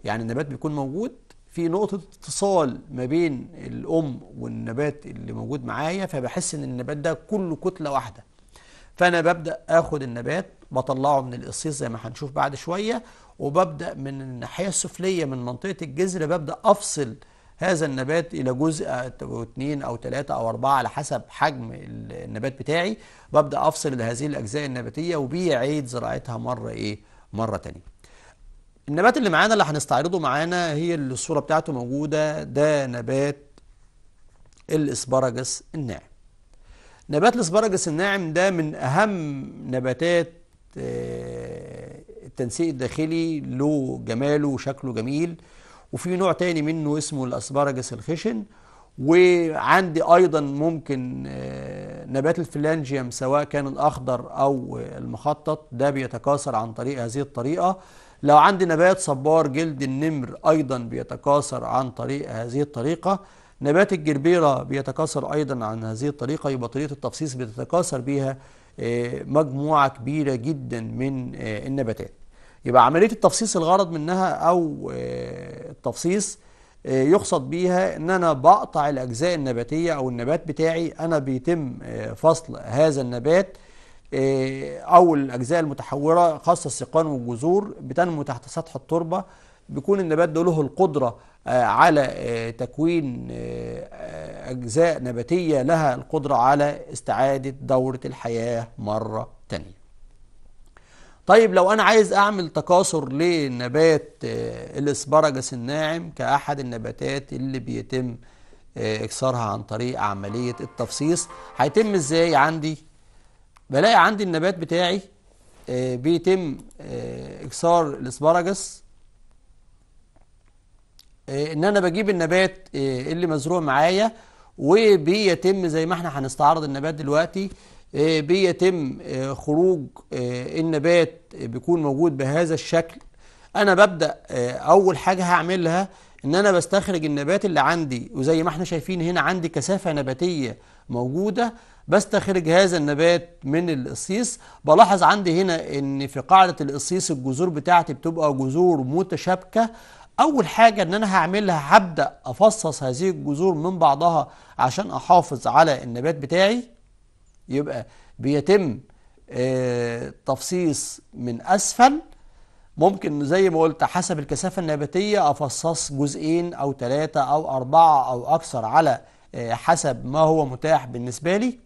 يعني النبات بيكون موجود في نقطة اتصال ما بين الأم والنبات اللي موجود معايا فبحس إن النبات ده كله كتلة واحدة فأنا ببدأ آخد النبات بطلعه من القصيص زي ما هنشوف بعد شوية وببدأ من الناحية السفلية من منطقة الجذر ببدأ أفصل هذا النبات إلى جزء أو اثنين أو ثلاثة أو أربعة على حسب حجم النبات بتاعي ببدأ أفصل هذه الأجزاء النباتية وبيعيد زراعتها مرة إيه مرة تانية النبات اللي معانا اللي هنستعرضه معانا هي اللي الصورة بتاعته موجودة ده نبات الاسبرجس الناعم نبات الاسبرجس الناعم ده من اهم نباتات آه، التنسيق الداخلي له جماله وشكله جميل وفي نوع تاني منه اسمه الاسبرجس الخشن وعندي ايضا ممكن آه، نبات الفلانجيوم سواء كان الاخضر او المخطط ده بيتكاثر عن طريق هذه الطريقه لو عندي نبات صبار جلد النمر أيضا بيتكاثر عن طريق هذه الطريقة نبات الجربيرة بيتكاثر أيضا عن هذه الطريقة يبقى طريقة التفصيص بتتكاثر بيها آه، مجموعة كبيرة جدا من آه، النباتات يبقى عملية التفصيص الغرض منها أو آه، التفصيص يقصد بيها ان انا بقطع الاجزاء النباتيه او النبات بتاعي انا بيتم فصل هذا النبات آه، او الاجزاء المتحوره خاصه السيقان والجذور بتنمو تحت سطح التربه بيكون النبات ده له القدره آه، على آه، تكوين اجزاء نباتيه لها القدره على استعاده دوره الحياه مره تانية طيب لو انا عايز اعمل تكاثر لنبات الاسبرجس الناعم كاحد النباتات اللي بيتم اكسارها عن طريق عمليه التفصيص هيتم ازاي عندي بلاقي عندي النبات بتاعي آه، بيتم آه، إكسار الإسبراجس آه، إن أنا بجيب النبات اللي مزروع معايا وبيتم زي ما احنا هنستعرض النبات دلوقتي بيتم خروج النبات بيكون موجود بهذا الشكل انا ببدا اول حاجه هعملها ان انا بستخرج النبات اللي عندي وزي ما احنا شايفين هنا عندي كثافه نباتيه موجوده بستخرج هذا النبات من القصيص بلاحظ عندي هنا ان في قاعدة القصيص الجذور بتاعتي بتبقى جذور متشابكة اول حاجة ان انا هعملها هبدأ افصص هذه الجذور من بعضها عشان احافظ على النبات بتاعي يبقى بيتم آه تفصيص من اسفل ممكن زي ما قلت حسب الكثافة النباتية أفصص جزئين أو ثلاثة أو أربعة أو أكثر على آه، حسب ما هو متاح بالنسبة لي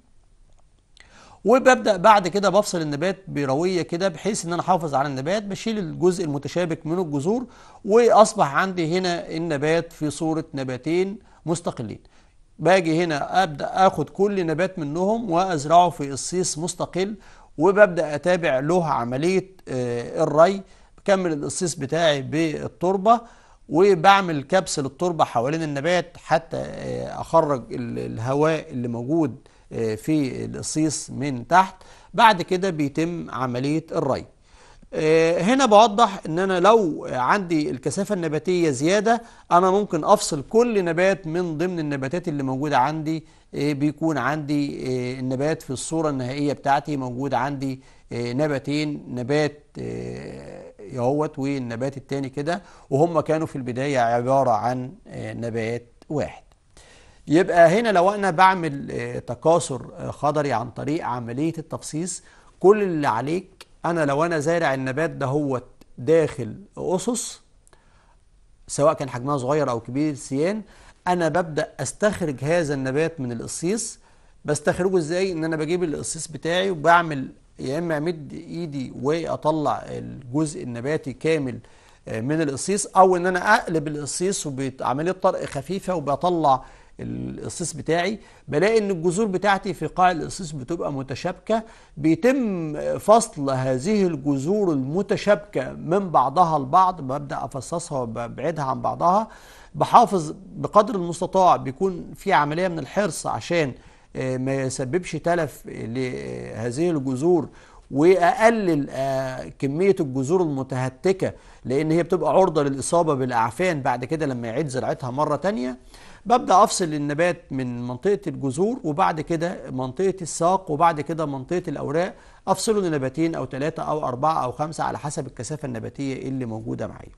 وببدا بعد كده بفصل النبات برويه كده بحيث ان انا احافظ على النبات بشيل الجزء المتشابك من الجذور واصبح عندي هنا النبات في صوره نباتين مستقلين باجي هنا ابدا اخد كل نبات منهم وازرعه في قصيص مستقل وببدا اتابع له عمليه آه، الري بكمل القصيص بتاعي بالتربه وبعمل كبس للتربه حوالين النبات حتى آه، اخرج الهواء اللي موجود آه، في القصيص من تحت بعد كده بيتم عملية الري آه، هنا بوضح ان انا لو عندي الكثافة النباتية زيادة انا ممكن افصل كل نبات من ضمن النباتات اللي موجودة عندي آه، بيكون عندي النبات في الصورة النهائية بتاعتي موجود عندي نباتين نبات يهوت والنبات التاني كده وهم كانوا في البداية عبارة عن نبات واحد يبقى هنا لو انا بعمل آه، تكاثر آه، خضري عن طريق عمليه التفصيص كل اللي عليك انا لو انا زارع النبات دهوت داخل اسس سواء كان حجمها صغير او كبير سيان انا ببدا استخرج هذا النبات من القصيص بستخرجه ازاي ان انا بجيب القصيص بتاعي وبعمل يا اما امد ايدي واطلع الجزء النباتي كامل آه، من القصيص او ان انا اقلب القصيص وبعمليه طرق خفيفه وبطلع القصيص بتاعي بلاقي ان الجذور بتاعتي في قاع القصيص بتبقى متشابكه بيتم فصل هذه الجذور المتشابكه من بعضها البعض ببدا افصصها وببعدها عن بعضها بحافظ بقدر المستطاع بيكون في عمليه من الحرص عشان آه، ما يسببش تلف لهذه الجذور واقلل آه، كميه الجذور المتهتكه لان هي بتبقى عرضه للاصابه بالاعفان بعد كده لما يعيد زراعتها مره تانية ببدأ أفصل النبات من منطقة الجذور وبعد كده منطقة الساق وبعد كده منطقة الأوراق أفصله لنباتين أو ثلاثة أو أربعة أو خمسة على حسب الكثافة النباتية اللي موجودة معايا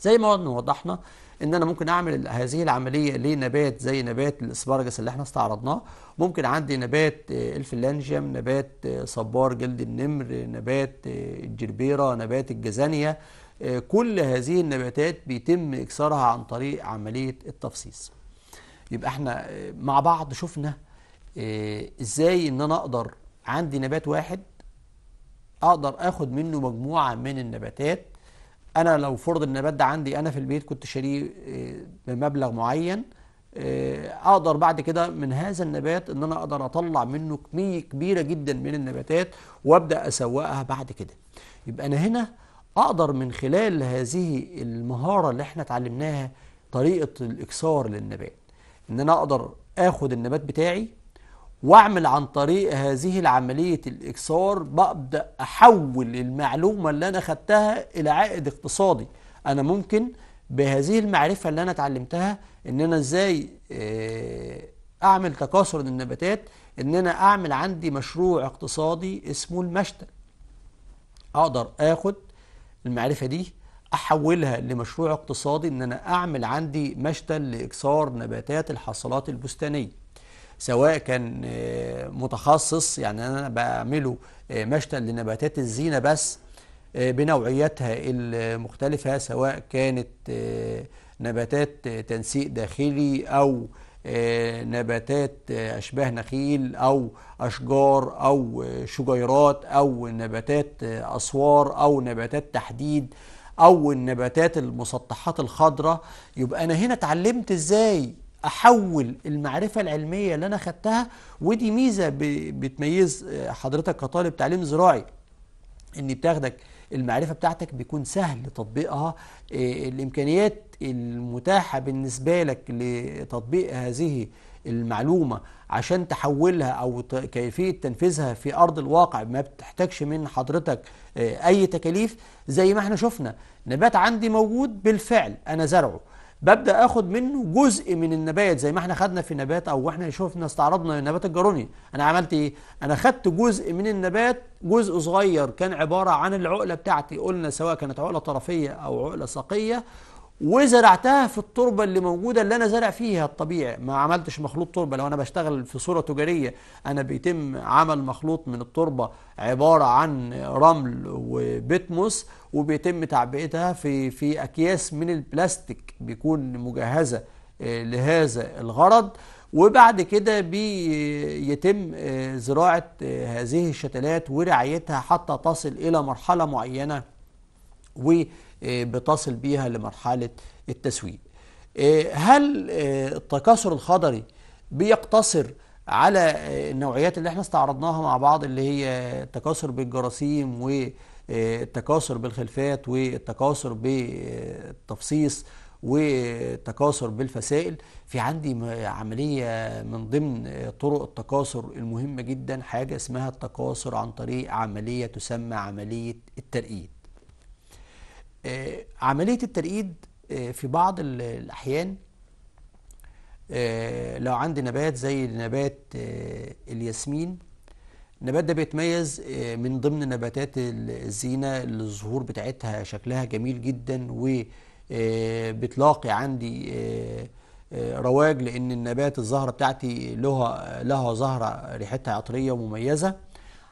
زي ما وضحنا ان انا ممكن اعمل هذه العمليه لنبات زي نبات الاسبرجس اللي احنا استعرضناه ممكن عندي نبات الفلانجيوم نبات صبار جلد النمر نبات الجربيره نبات الجزانيه آه، كل هذه النباتات بيتم إكسارها عن طريق عملية التفصيص يبقى احنا آه، مع بعض شفنا آه، ازاي ان انا اقدر عندي نبات واحد اقدر اخد منه مجموعة من النباتات انا لو فرض النبات ده عندي انا في البيت كنت شاريه بمبلغ معين اقدر بعد كده من هذا النبات ان انا اقدر اطلع منه كمية كبيرة جدا من النباتات وابدأ اسوقها بعد كده يبقى انا هنا اقدر من خلال هذه المهاره اللي احنا اتعلمناها طريقه الاكسار للنبات ان انا اقدر اخد النبات بتاعي واعمل عن طريق هذه العمليه الاكسار ببدا احول المعلومه اللي انا خدتها الى عائد اقتصادي انا ممكن بهذه المعرفه اللي انا اتعلمتها ان انا ازاي آه، اعمل تكاثر للنباتات ان انا اعمل عندي مشروع اقتصادي اسمه المشتل اقدر اخد المعرفة دي احولها لمشروع اقتصادي ان انا اعمل عندي مشتل لاكثار نباتات الحصلات البستانيه سواء كان آه، متخصص يعني انا بعمله آه، مشتل لنباتات الزينه بس آه، بنوعياتها المختلفه سواء كانت نباتات تنسيق داخلي او آه، نباتات آه، أشباه نخيل أو أشجار أو آه، شجيرات أو نباتات أسوار أو نباتات تحديد أو النباتات المسطحات الخضراء يبقى أنا هنا اتعلمت إزاي احول المعرفه العلميه اللي انا خدتها ودي ميزه بتميز حضرتك كطالب تعليم زراعي ان بتاخدك المعرفه بتاعتك بيكون سهل تطبيقها الامكانيات المتاحة بالنسبة لك لتطبيق هذه المعلومة عشان تحولها أو كيفية تنفيذها في أرض الواقع ما بتحتاجش من حضرتك آه، أي تكاليف زي ما احنا شفنا نبات عندي موجود بالفعل أنا زرعه ببدا اخد منه جزء من النبات زي ما احنا خدنا في نبات او احنا شفنا استعرضنا نبات الجاروني انا عملت ايه انا خدت جزء من النبات جزء صغير كان عباره عن العقله بتاعتي قلنا سواء كانت عقله طرفيه او عقله ساقيه وزرعتها في التربه اللي موجوده اللي انا زارع فيها الطبيعي ما عملتش مخلوط تربه لو انا بشتغل في صوره تجاريه انا بيتم عمل مخلوط من التربه عباره عن رمل وبيتموس وبيتم تعبئتها في في اكياس من البلاستيك بيكون مجهزه آه، لهذا الغرض وبعد كده بيتم آه، آه، زراعه هذه الشتلات ورعايتها حتى تصل الى مرحله معينه و آه، بتصل بيها لمرحلة التسويق آه، هل آه، التكاثر الخضري بيقتصر على النوعيات اللي احنا استعرضناها مع بعض اللي هي التكاثر بالجراثيم والتكاثر بالخلفات والتكاثر بالتفصيص وتكاثر بالفسائل في عندي عملية من ضمن طرق التكاثر المهمة جدا حاجة اسمها التكاثر عن طريق عملية تسمى عملية الترقيد آه، عملية الترقيد آه، في بعض الأحيان آه، لو عندي نبات زي نبات الياسمين النبات ده بيتميز من ضمن نباتات الزينة اللي الظهور بتاعتها شكلها جميل جدا وبتلاقي عندي رواج لأن النبات الزهرة بتاعتي لها لها زهرة ريحتها عطرية ومميزة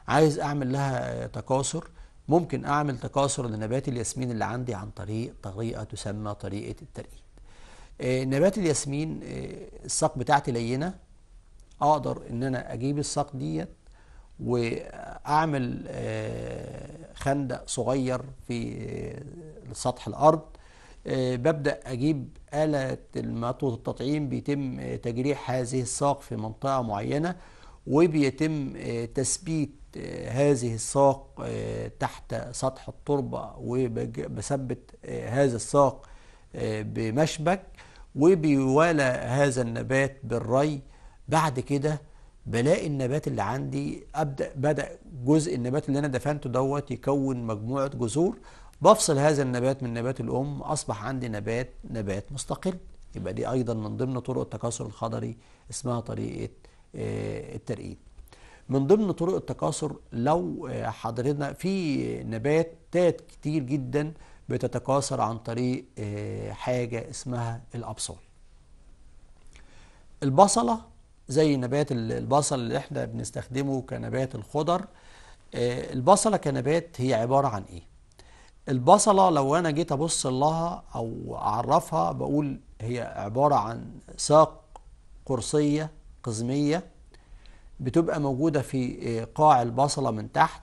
عايز أعمل لها تكاثر ممكن أعمل تكاثر لنبات الياسمين اللي عندي عن طريق طريقة تسمى طريقة الترقيد آه، نبات الياسمين آه، الساق بتاعتي لينة أقدر إن أنا أجيب الساق ديت وأعمل آه، خندق صغير في سطح الأرض ببدأ أجيب آلة مطوة التطعيم بيتم تجريح هذه الساق في منطقة معينة وبيتم تثبيت هذه الساق آه، تحت سطح التربة وبثبت آه، هذا الساق آه، بمشبك وبيوالى هذا النبات بالري بعد كده بلاقي النبات اللي عندي ابدا بدا جزء النبات اللي انا دفنته دوت يكون مجموعه جذور بفصل هذا النبات من نبات الام اصبح عندي نبات نبات مستقل يبقى دي ايضا من ضمن طرق التكاثر الخضري اسمها طريقه الترقيم من ضمن طرق التكاثر لو آه، حضرنا في نباتات كتير جدا بتتكاثر عن طريق آه، حاجة اسمها الأبصال البصلة زي نبات البصل اللي احنا بنستخدمه كنبات الخضر آه، البصلة كنبات هي عبارة عن ايه البصلة لو انا جيت ابص لها او اعرفها بقول هي عبارة عن ساق قرصية قزمية بتبقى موجودة في آه، قاع البصلة من تحت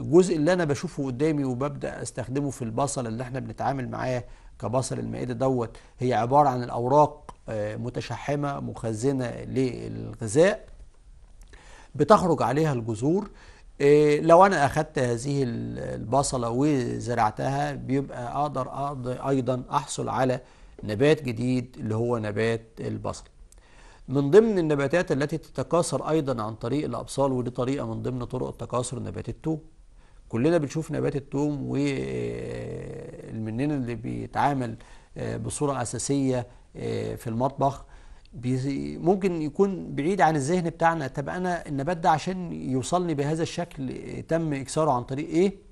الجزء اللي أنا بشوفه قدامي وببدأ أستخدمه في البصل اللي احنا بنتعامل معاه كبصل المائدة دوت هي عبارة عن الأوراق آه، متشحمة مخزنة للغذاء بتخرج عليها الجذور آه، لو انا اخدت هذه البصلة وزرعتها بيبقى اقدر ايضا احصل على نبات جديد اللي هو نبات البصل من ضمن النباتات التي تتكاثر أيضا عن طريق الأبصال ودي طريقة من ضمن طرق التكاثر نبات التوم كلنا بنشوف نبات التوم والمنين اللي بيتعامل آه، بصورة أساسية آه، في المطبخ ممكن يكون بعيد عن الذهن بتاعنا طب أنا النبات ده عشان يوصلني بهذا الشكل تم إكساره عن طريق إيه؟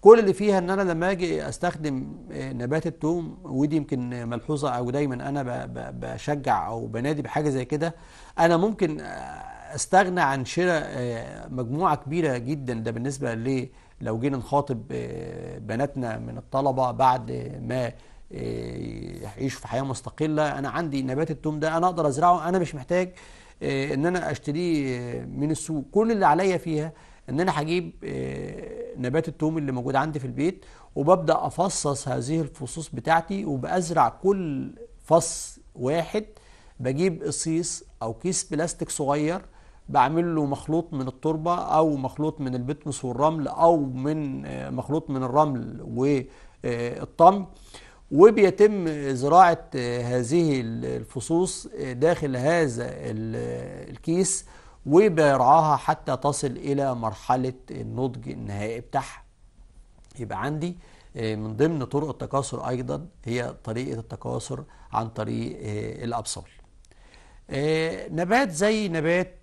كل اللي فيها ان انا لما اجي استخدم آه، نبات التوم ودي يمكن ملحوظه او دايما انا بشجع او بنادي بحاجه زي كده انا ممكن آه، استغنى عن شراء آه، مجموعه كبيره جدا ده بالنسبه ل لو جينا نخاطب بناتنا من الطلبه بعد ما يعيشوا في حياه مستقله انا عندي نبات التوم ده انا اقدر ازرعه انا مش محتاج ان انا اشتريه من السوق كل اللي عليا فيها ان انا هجيب آه، نبات التوم اللي موجود عندي في البيت وببدا افصص هذه الفصوص بتاعتي وبازرع كل فص واحد بجيب قصيص او كيس بلاستيك صغير بعمل له مخلوط من التربه او مخلوط من البتمس والرمل او من آه، مخلوط من الرمل والطمي وبيتم زراعه آه، هذه الفصوص داخل هذا الكيس وبيرعاها حتى تصل إلى مرحلة النضج النهائي بتاعها يبقى عندي آه، من ضمن طرق التكاثر أيضا هي طريقة التكاثر عن طريق آه، الأبصال آه، نبات زي نبات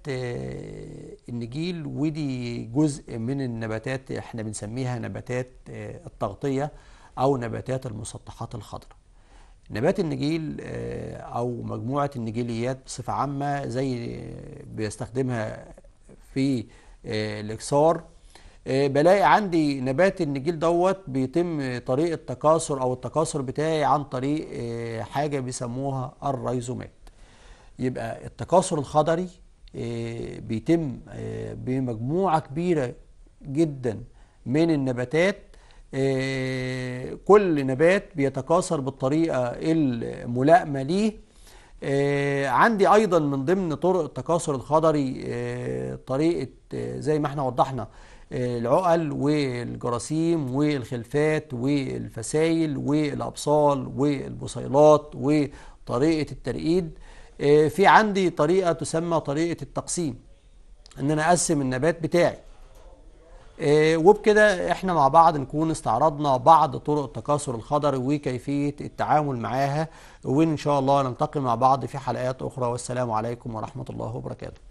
النجيل ودي جزء من النباتات احنا بنسميها نباتات التغطية أو نباتات المسطحات الخضراء نبات النجيل آه، أو مجموعة النجيليات بصفة عامة زي بيستخدمها في آه، الإكسار آه، بلاقي عندي نبات النجيل دوت بيتم طريق التكاثر أو التكاثر بتاعي عن طريق حاجة بيسموها الريزومات يبقى التكاثر الخضري بيتم بمجموعة كبيرة جدا من النباتات آه، كل نبات بيتكاثر بالطريقة الملائمة ليه آه، عندي أيضا من ضمن طرق التكاثر الخضري آه، طريقة زي ما احنا وضحنا العقل والجراثيم والخلفات والفسايل والأبصال والبصيلات وطريقة الترقيد في عندي طريقة تسمى طريقة التقسيم ان انا اقسم النبات بتاعي آه، وبكده احنا مع بعض نكون استعرضنا بعض طرق التكاثر الخضري وكيفية التعامل معاها وان شاء الله نلتقي مع بعض في حلقات اخرى والسلام عليكم ورحمة الله وبركاته